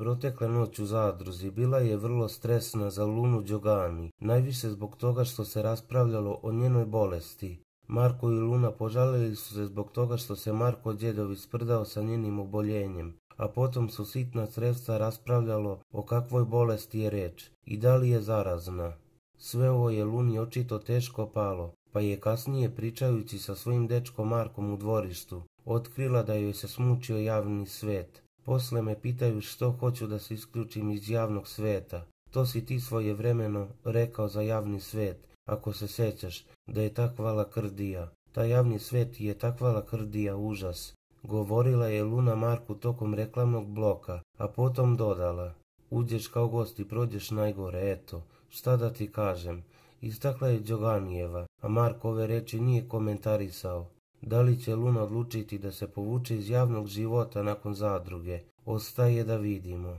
Protekla noć u Zadruzi bila je vrlo stresna za Lunu Đogani, najviše zbog toga što se raspravljalo o njenoj bolesti. Marko i Luna požalili su se zbog toga što se Marko Đedovi sprdao sa njenim oboljenjem, a potom su sitna sredstva raspravljalo o kakvoj bolesti je reč i da li je zarazna. Sve ovo je Luni očito teško palo, pa je kasnije pričajući sa svojim dečkom Markom u dvorištu, otkrila da joj se smučio javni svet, Posle me pitaju što hoću da se isključim iz javnog sveta. To si ti svojevremeno rekao za javni svet, ako se sećaš, da je takva lakrdija. Ta javni svet je takva lakrdija užas. Govorila je Luna Marku tokom reklamnog bloka, a potom dodala. Uđeš kao gost i prođeš najgore, eto, šta da ti kažem. Istakla je Đoganijeva, a Markove reči nije komentarisao. Da li će Luna odlučiti da se povuče iz javnog života nakon zadruge? Ostaje da vidimo.